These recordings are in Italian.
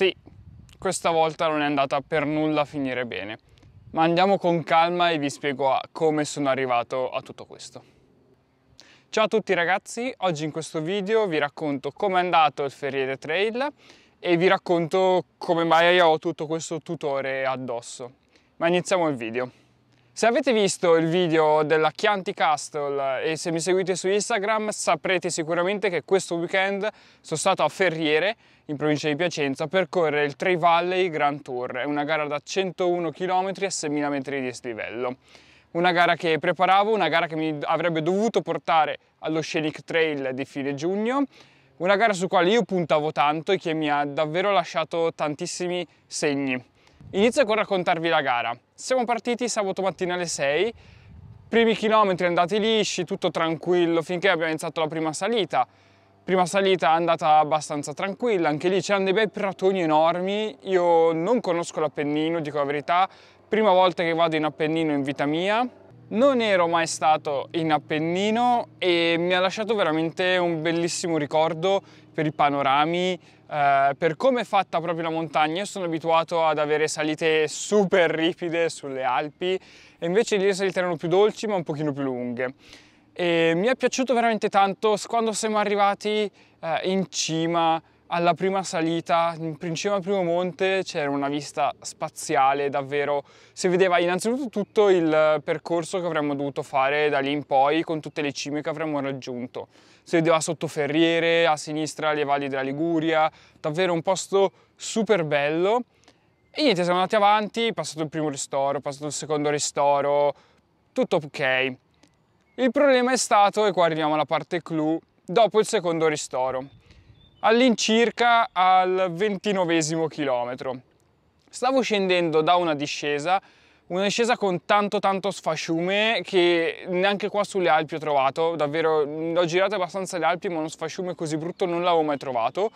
Sì, questa volta non è andata per nulla a finire bene, ma andiamo con calma e vi spiego come sono arrivato a tutto questo. Ciao a tutti ragazzi, oggi in questo video vi racconto com'è andato il Ferriere Trail e vi racconto come mai ho tutto questo tutore addosso. Ma iniziamo il video. Se avete visto il video della Chianti Castle e se mi seguite su Instagram saprete sicuramente che questo weekend sono stato a Ferriere, in provincia di Piacenza, per correre il Tre Valley Grand Tour, è una gara da 101 km a 6.000 metri di dislivello. Una gara che preparavo, una gara che mi avrebbe dovuto portare allo Scenic Trail di fine giugno, una gara su quale io puntavo tanto e che mi ha davvero lasciato tantissimi segni. Inizio con raccontarvi la gara. Siamo partiti sabato mattina alle 6, primi chilometri andati lisci, tutto tranquillo finché abbiamo iniziato la prima salita. Prima salita è andata abbastanza tranquilla, anche lì c'erano dei bei pratoni enormi, io non conosco l'Appennino, dico la verità, prima volta che vado in Appennino in vita mia, non ero mai stato in Appennino e mi ha lasciato veramente un bellissimo ricordo per i panorami, eh, per come è fatta proprio la montagna. Io sono abituato ad avere salite super ripide sulle Alpi e invece lì le salite erano più dolci ma un pochino più lunghe. E mi è piaciuto veramente tanto quando siamo arrivati eh, in cima alla prima salita, in cima al primo monte, c'era una vista spaziale davvero. Si vedeva innanzitutto tutto il percorso che avremmo dovuto fare da lì in poi con tutte le cime che avremmo raggiunto. Si vedeva sotto Ferriere, a sinistra le valli della Liguria, davvero un posto super bello. E niente, siamo andati avanti, passato il primo ristoro, passato il secondo ristoro, tutto ok. Il problema è stato, e qua arriviamo alla parte clou, dopo il secondo ristoro all'incirca al ventinovesimo chilometro. Stavo scendendo da una discesa, una discesa con tanto tanto sfasciume che neanche qua sulle Alpi ho trovato, davvero ho girato abbastanza le Alpi ma uno sfasciume così brutto non l'avevo mai trovato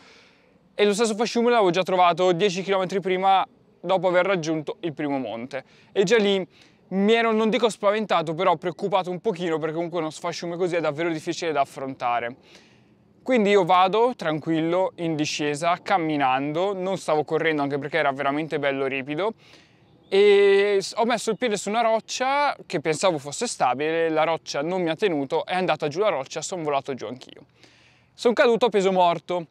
e lo stesso fasciume l'avevo già trovato 10 km prima dopo aver raggiunto il primo monte e già lì mi ero, non dico spaventato, però preoccupato un pochino perché comunque uno sfasciume così è davvero difficile da affrontare. Quindi io vado tranquillo in discesa, camminando, non stavo correndo anche perché era veramente bello ripido e ho messo il piede su una roccia che pensavo fosse stabile, la roccia non mi ha tenuto, è andata giù la roccia, sono volato giù anch'io. Sono caduto a peso morto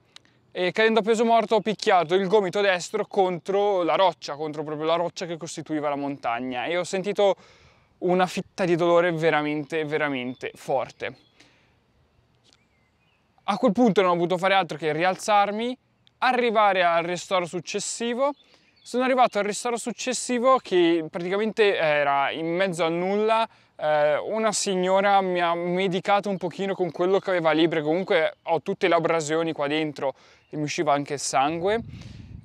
e cadendo a peso morto ho picchiato il gomito destro contro la roccia, contro proprio la roccia che costituiva la montagna e ho sentito una fitta di dolore veramente, veramente forte. A quel punto non ho potuto fare altro che rialzarmi, arrivare al ristoro successivo. Sono arrivato al ristoro successivo che praticamente era in mezzo a nulla, eh, una signora mi ha medicato un pochino con quello che aveva lì, perché comunque ho tutte le abrasioni qua dentro e mi usciva anche il sangue.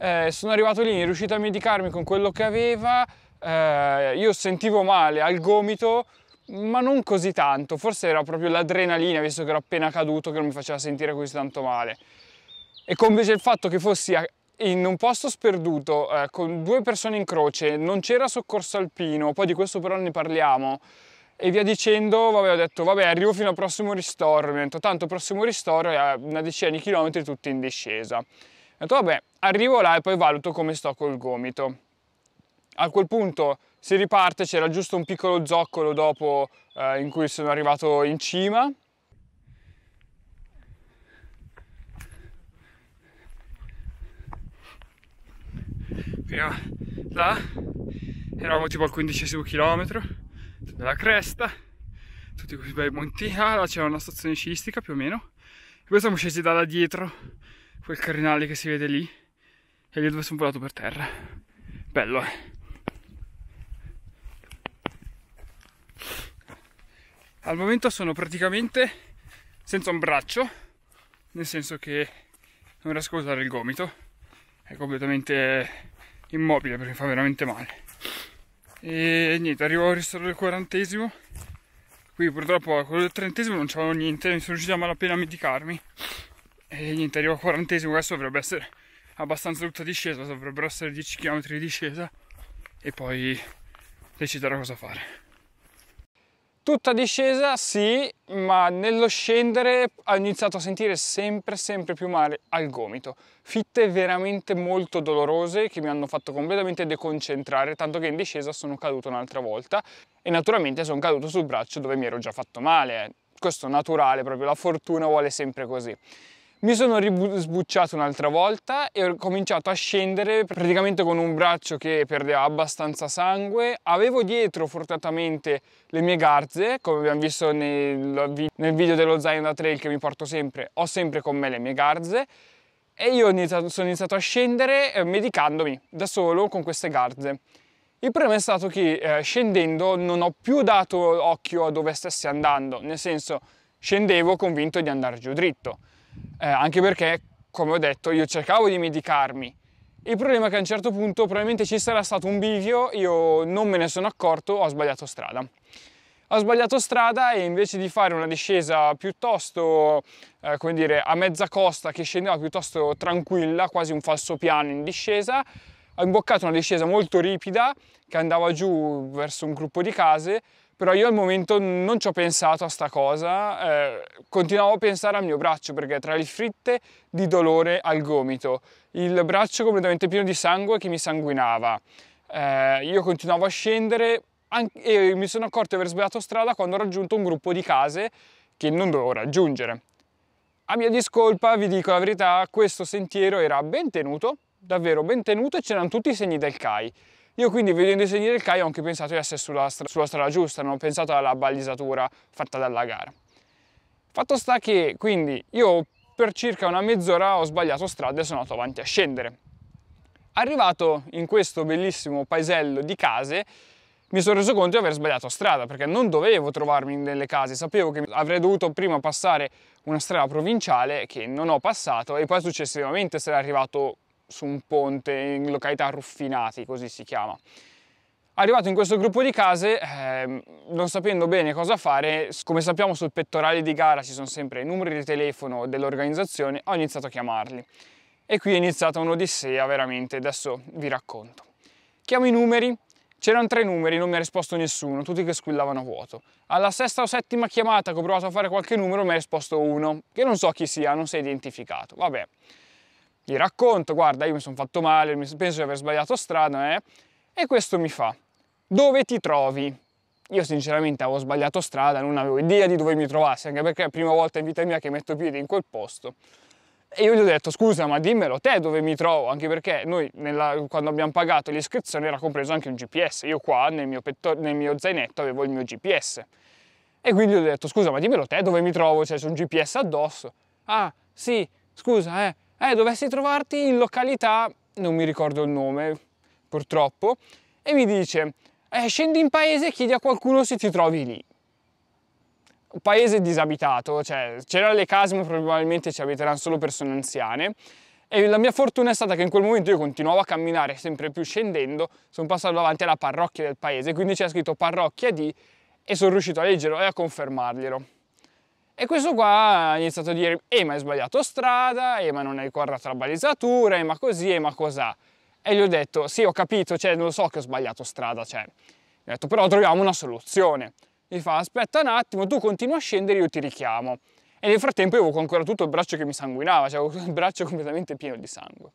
Eh, sono arrivato lì, è riuscito a medicarmi con quello che aveva, eh, io sentivo male al gomito, ma non così tanto, forse era proprio l'adrenalina, visto che ero appena caduto, che non mi faceva sentire così tanto male. E con invece il fatto che fossi in un posto sperduto, eh, con due persone in croce, non c'era soccorso alpino, poi di questo però ne parliamo, e via dicendo, vabbè, ho detto, vabbè, arrivo fino al prossimo ristoro, mi detto, tanto il prossimo ristoro è a una decina di chilometri tutti in discesa. Ho detto, vabbè, arrivo là e poi valuto come sto col gomito. A quel punto si riparte, c'era giusto un piccolo zoccolo dopo eh, in cui sono arrivato in cima. Prima là eravamo tipo al quindicesimo chilometro, della cresta, tutti quei bei montini, ah, là c'era una stazione sciistica più o meno. E poi siamo scesi da dietro, quel carinale che si vede lì, e lì dove sono volato per terra. Bello, eh? al momento sono praticamente senza un braccio nel senso che non riesco a usare il gomito è completamente immobile perché fa veramente male e niente arrivo al ristoro del quarantesimo qui purtroppo a quello del trentesimo non c'avevo niente mi sono riuscito a malapena a medicarmi e niente arrivo al quarantesimo adesso dovrebbe essere abbastanza tutta discesa dovrebbero essere 10 km di discesa e poi deciderò cosa fare Tutta discesa sì, ma nello scendere ho iniziato a sentire sempre sempre più male al gomito. Fitte veramente molto dolorose che mi hanno fatto completamente deconcentrare, tanto che in discesa sono caduto un'altra volta e naturalmente sono caduto sul braccio dove mi ero già fatto male. Eh. Questo è naturale, proprio la fortuna vuole sempre così. Mi sono sbucciato un'altra volta e ho cominciato a scendere praticamente con un braccio che perdeva abbastanza sangue. Avevo dietro fortunatamente le mie garze, come abbiamo visto nel, nel video dello zaino da trail che mi porto sempre, ho sempre con me le mie garze. E io iniziato, sono iniziato a scendere eh, medicandomi da solo con queste garze. Il problema è stato che eh, scendendo non ho più dato occhio a dove stessi andando, nel senso scendevo convinto di andare giù dritto eh, anche perché, come ho detto, io cercavo di medicarmi. Il problema è che a un certo punto probabilmente ci sarà stato un bivio, io non me ne sono accorto, ho sbagliato strada. Ho sbagliato strada e invece di fare una discesa piuttosto, eh, come dire, a mezza costa che scendeva piuttosto tranquilla, quasi un falso piano in discesa, ho imboccato una discesa molto ripida che andava giù verso un gruppo di case però io al momento non ci ho pensato a sta cosa, eh, continuavo a pensare al mio braccio perché tra le fritte di dolore al gomito, il braccio completamente pieno di sangue che mi sanguinava, eh, io continuavo a scendere e mi sono accorto di aver sbagliato strada quando ho raggiunto un gruppo di case che non dovevo raggiungere. A mia discolpa, vi dico la verità, questo sentiero era ben tenuto, davvero ben tenuto e c'erano tutti i segni del CAI io quindi vedendo i segni del CAI ho anche pensato di essere sulla, stra sulla strada giusta, non ho pensato alla balizzatura fatta dalla gara. Fatto sta che quindi io per circa una mezz'ora ho sbagliato strada e sono andato avanti a scendere. Arrivato in questo bellissimo paesello di case, mi sono reso conto di aver sbagliato strada perché non dovevo trovarmi nelle case, sapevo che avrei dovuto prima passare una strada provinciale che non ho passato e poi successivamente sarei arrivato su un ponte in località Ruffinati, così si chiama. Arrivato in questo gruppo di case, eh, non sapendo bene cosa fare, come sappiamo sul pettorale di gara ci sono sempre i numeri di telefono dell'organizzazione, ho iniziato a chiamarli. E qui è iniziata un'odissea veramente, adesso vi racconto. Chiamo i numeri, C'erano tre numeri, non mi ha risposto nessuno, tutti che squillavano vuoto. Alla sesta o settima chiamata che ho provato a fare qualche numero mi ha risposto uno, che non so chi sia, non si è identificato. Vabbè gli racconto, guarda io mi sono fatto male, penso di aver sbagliato strada, eh? e questo mi fa, dove ti trovi? Io sinceramente avevo sbagliato strada, non avevo idea di dove mi trovassi, anche perché è la prima volta in vita mia che metto piede in quel posto. E io gli ho detto, scusa, ma dimmelo te dove mi trovo, anche perché noi nella, quando abbiamo pagato l'iscrizione era compreso anche un GPS. Io qua nel mio, nel mio, zainetto avevo il mio GPS. E quindi gli ho detto, scusa, ma dimmelo te dove mi trovo, cioè c'è un GPS addosso. Ah, sì, scusa, eh, eh, dovessi trovarti in località, non mi ricordo il nome purtroppo, e mi dice eh, scendi in paese e chiedi a qualcuno se ti trovi lì. Un paese disabitato, cioè c'erano le case ma probabilmente ci abiteranno solo persone anziane. E la mia fortuna è stata che in quel momento io continuavo a camminare sempre più scendendo, sono passato davanti alla parrocchia del paese, quindi c'è scritto parrocchia di e sono riuscito a leggerlo e a confermarglielo. E questo qua ha iniziato a dire, eh ma hai sbagliato strada, eh ma non hai corretto la balizzatura, eh ma così, eh ma cos'ha. E gli ho detto, sì ho capito, cioè non lo so che ho sbagliato strada, cioè. Gli ho detto, però troviamo una soluzione. Mi fa, aspetta un attimo, tu continua a scendere, io ti richiamo. E nel frattempo avevo ancora tutto il braccio che mi sanguinava, cioè avevo il braccio completamente pieno di sangue.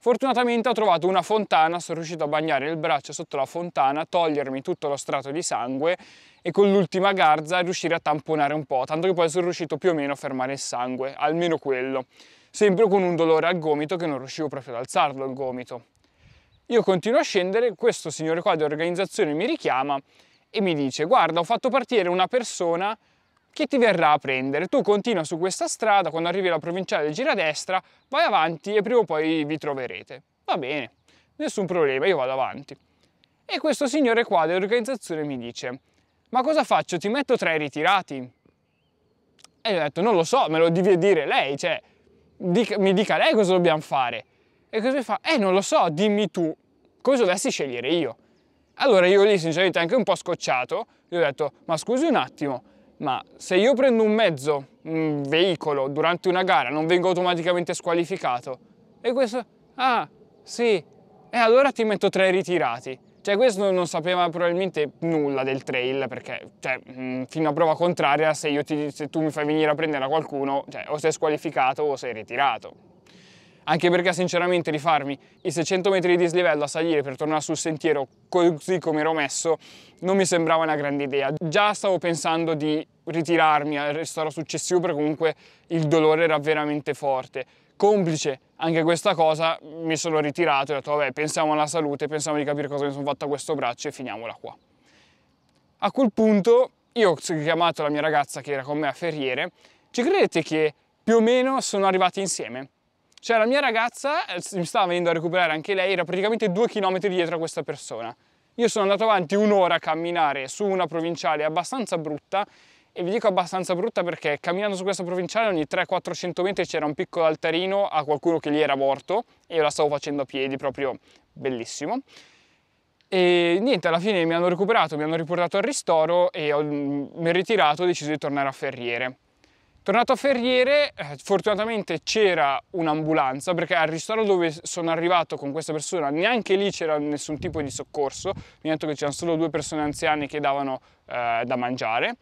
Fortunatamente ho trovato una fontana, sono riuscito a bagnare il braccio sotto la fontana, togliermi tutto lo strato di sangue e con l'ultima garza riuscire a tamponare un po', tanto che poi sono riuscito più o meno a fermare il sangue, almeno quello, sempre con un dolore al gomito che non riuscivo proprio ad alzarlo il gomito. Io continuo a scendere, questo signore qua di organizzazione mi richiama e mi dice guarda ho fatto partire una persona che ti verrà a prendere. Tu continua su questa strada, quando arrivi alla provinciale gira a destra, vai avanti e prima o poi vi troverete. Va bene, nessun problema, io vado avanti. E questo signore qua dell'organizzazione mi dice ma cosa faccio? Ti metto tra i ritirati? E gli ho detto, non lo so, me lo deve dire lei, cioè, dica, mi dica lei cosa dobbiamo fare. E così fa, eh non lo so, dimmi tu, cosa dovessi scegliere io? Allora io lì, sinceramente, anche un po' scocciato, gli ho detto, ma scusi un attimo, ma se io prendo un mezzo, un veicolo, durante una gara, non vengo automaticamente squalificato? E questo, ah, sì, e allora ti metto tra i ritirati. Cioè questo non sapeva probabilmente nulla del trail perché cioè, fino a prova contraria se, ti, se tu mi fai venire a prendere a qualcuno cioè, o sei squalificato o sei ritirato anche perché sinceramente rifarmi i 600 metri di dislivello a salire per tornare sul sentiero così come ero messo non mi sembrava una grande idea. Già stavo pensando di ritirarmi al ristoro successivo perché comunque il dolore era veramente forte complice anche questa cosa mi sono ritirato e ho detto vabbè pensiamo alla salute, pensiamo di capire cosa mi sono fatto a questo braccio e finiamola qua. A quel punto io ho chiamato la mia ragazza che era con me a Ferriere, ci credete che più o meno sono arrivati insieme? Cioè la mia ragazza eh, mi stava venendo a recuperare anche lei, era praticamente due chilometri dietro a questa persona. Io sono andato avanti un'ora a camminare su una provinciale abbastanza brutta e vi dico abbastanza brutta perché camminando su questa provinciale ogni 300-400 metri c'era un piccolo altarino a qualcuno che lì era morto e io la stavo facendo a piedi, proprio bellissimo. E niente, alla fine mi hanno recuperato, mi hanno riportato al ristoro e ho, mi mm, ritirato ho deciso di tornare a Ferriere. Tornato a Ferriere, eh, fortunatamente c'era un'ambulanza perché al ristoro dove sono arrivato con questa persona neanche lì c'era nessun tipo di soccorso, mi hanno detto che c'erano solo due persone anziane che davano eh, da mangiare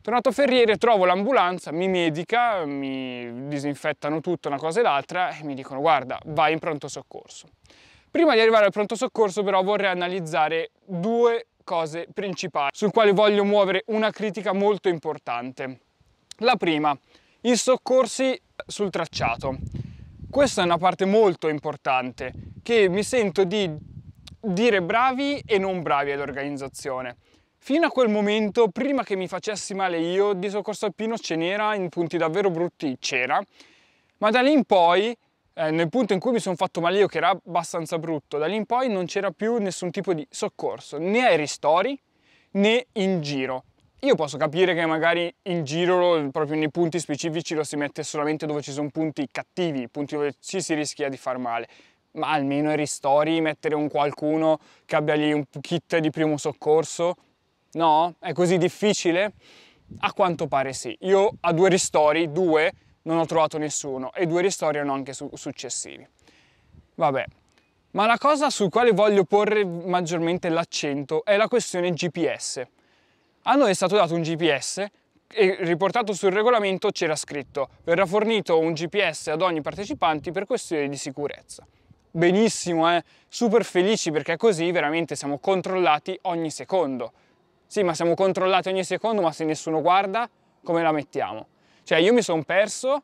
Tornato a Ferriere trovo l'ambulanza, mi medica, mi disinfettano tutto, una cosa e l'altra, e mi dicono guarda, vai in pronto soccorso. Prima di arrivare al pronto soccorso però vorrei analizzare due cose principali sul quali voglio muovere una critica molto importante. La prima, i soccorsi sul tracciato. Questa è una parte molto importante che mi sento di dire bravi e non bravi all'organizzazione. Fino a quel momento, prima che mi facessi male io, di soccorso alpino ce n'era, in punti davvero brutti c'era, ma da lì in poi, eh, nel punto in cui mi sono fatto male io, che era abbastanza brutto, da lì in poi non c'era più nessun tipo di soccorso, né ai ristori né in giro. Io posso capire che magari in giro, proprio nei punti specifici, lo si mette solamente dove ci sono punti cattivi, punti dove ci si rischia di far male, ma almeno ai ristori mettere un qualcuno che abbia lì un kit di primo soccorso No? È così difficile? A quanto pare sì. Io a due ristori, due, non ho trovato nessuno e due ristori hanno anche su successivi. Vabbè. Ma la cosa sul quale voglio porre maggiormente l'accento è la questione GPS. A noi è stato dato un GPS e riportato sul regolamento c'era scritto verrà fornito un GPS ad ogni partecipante per questioni di sicurezza. Benissimo, eh? Super felici perché così veramente siamo controllati ogni secondo. Sì, ma siamo controllati ogni secondo, ma se nessuno guarda, come la mettiamo? Cioè, io mi sono perso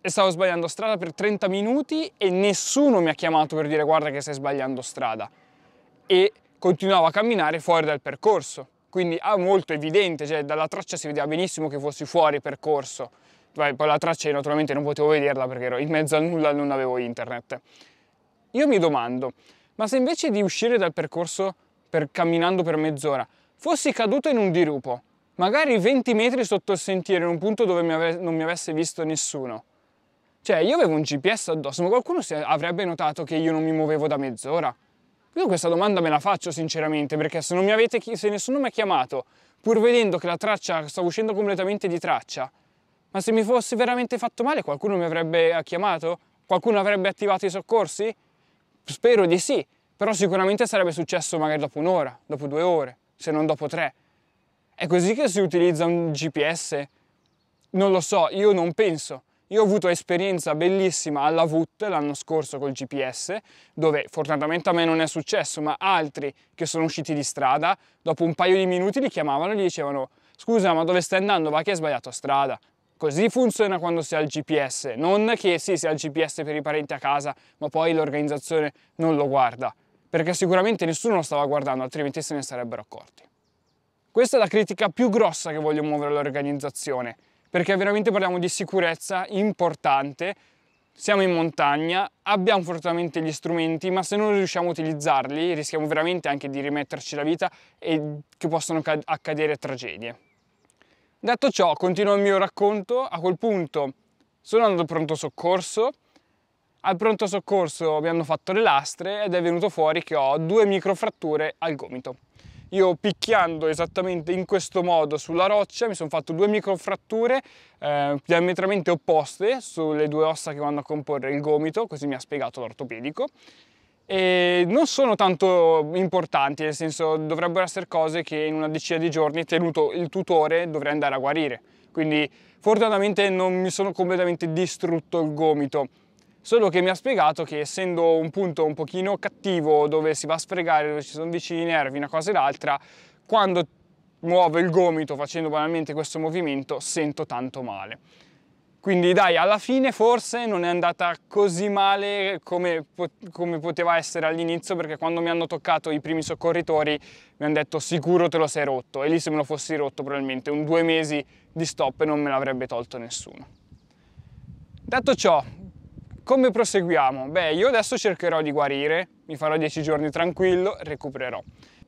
e stavo sbagliando strada per 30 minuti e nessuno mi ha chiamato per dire guarda che stai sbagliando strada. E continuavo a camminare fuori dal percorso. Quindi ah, molto evidente, cioè dalla traccia si vedeva benissimo che fossi fuori percorso. Poi la traccia io naturalmente non potevo vederla perché ero in mezzo a nulla e non avevo internet. Io mi domando, ma se invece di uscire dal percorso per, camminando per mezz'ora, Fossi caduto in un dirupo, magari 20 metri sotto il sentiero, in un punto dove mi ave- non mi avesse visto nessuno. Cioè, io avevo un GPS addosso, ma qualcuno avrebbe notato che io non mi muovevo da mezz'ora? Io questa domanda me la faccio sinceramente, perché se, chi- se nessuno mi ha chiamato, pur vedendo che la traccia stavo uscendo completamente di traccia, ma se mi fossi veramente fatto male qualcuno mi avrebbe chiamato? Qualcuno avrebbe attivato i soccorsi? Spero di sì, però sicuramente sarebbe successo magari dopo un'ora, dopo due ore se non dopo tre. È così che si utilizza un GPS? Non lo so, io non penso. Io ho avuto esperienza bellissima alla VUT l'anno scorso col GPS, dove fortunatamente a me non è successo, ma altri che sono usciti di strada, dopo un paio di minuti li chiamavano e gli dicevano scusa ma dove stai andando? Va che hai sbagliato strada. Così funziona quando si ha il GPS, non che sì, si ha il GPS per i parenti a casa, ma poi l'organizzazione non lo guarda perché sicuramente nessuno lo stava guardando, altrimenti se ne sarebbero accorti. Questa è la critica più grossa che voglio muovere all'organizzazione, perché veramente parliamo di sicurezza importante, siamo in montagna, abbiamo fortunatamente gli strumenti, ma se non riusciamo a utilizzarli rischiamo veramente anche di rimetterci la vita e che possono accadere tragedie. Detto ciò, continuo il mio racconto, a quel punto sono andato al pronto soccorso, al pronto soccorso mi hanno fatto le lastre ed è venuto fuori che ho due microfratture al gomito. Io picchiando esattamente in questo modo sulla roccia mi sono fatto due microfratture eh, diametralmente opposte sulle due ossa che vanno a comporre il gomito, così mi ha spiegato l'ortopedico. E non sono tanto importanti, nel senso dovrebbero essere cose che in una decina di giorni, tenuto il tutore, dovrei andare a guarire. Quindi fortunatamente non mi sono completamente distrutto il gomito solo che mi ha spiegato che essendo un punto un pochino cattivo dove si va a sfregare, dove ci sono vicini i nervi, una cosa e l'altra, quando muovo il gomito facendo banalmente questo movimento sento tanto male. Quindi dai, alla fine forse non è andata così male come, come poteva essere all'inizio perché quando mi hanno toccato i primi soccorritori mi hanno detto sicuro te lo sei rotto e lì se me lo fossi rotto probabilmente un due mesi di stop non me l'avrebbe tolto nessuno. Detto ciò, come proseguiamo? Beh, io adesso cercherò di guarire, mi farò 10 giorni tranquillo, recupererò.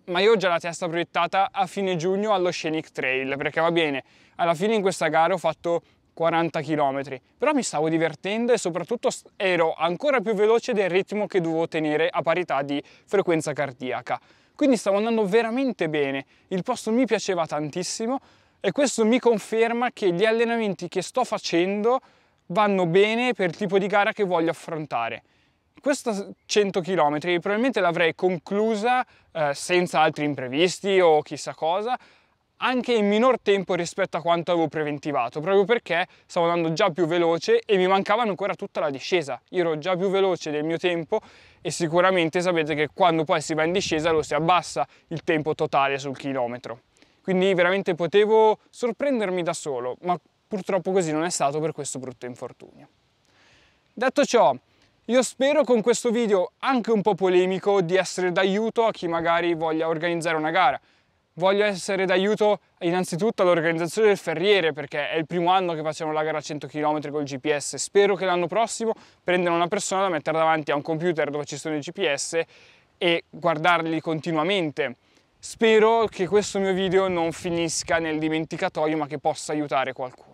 Ma io ho già la testa proiettata a fine giugno allo Scenic Trail, perché va bene, alla fine in questa gara ho fatto 40 km, però mi stavo divertendo e soprattutto ero ancora più veloce del ritmo che dovevo tenere a parità di frequenza cardiaca. Quindi stavo andando veramente bene, il posto mi piaceva tantissimo e questo mi conferma che gli allenamenti che sto facendo vanno bene per il tipo di gara che voglio affrontare. Questa 100 km probabilmente l'avrei conclusa eh, senza altri imprevisti o chissà cosa, anche in minor tempo rispetto a quanto avevo preventivato, proprio perché stavo andando già più veloce e mi mancava ancora tutta la discesa. Io ero già più veloce del mio tempo e sicuramente sapete che quando poi si va in discesa lo si abbassa il tempo totale sul chilometro. Quindi veramente potevo sorprendermi da solo, ma Purtroppo così non è stato per questo brutto infortunio. Detto ciò, io spero con questo video anche un po' polemico di essere d'aiuto a chi magari voglia organizzare una gara. Voglio essere d'aiuto innanzitutto all'organizzazione del Ferriere perché è il primo anno che facciamo la gara a 100 km col GPS. Spero che l'anno prossimo prendano una persona da mettere davanti a un computer dove ci sono i GPS e guardarli continuamente. Spero che questo mio video non finisca nel dimenticatoio ma che possa aiutare qualcuno.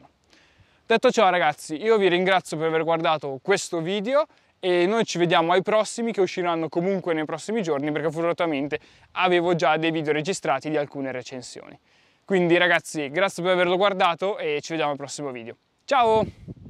Detto ciò ragazzi, io vi ringrazio per aver guardato questo video e noi ci vediamo ai prossimi che usciranno comunque nei prossimi giorni perché fortunatamente avevo già dei video registrati di alcune recensioni. Quindi ragazzi, grazie per averlo guardato e ci vediamo al prossimo video. Ciao!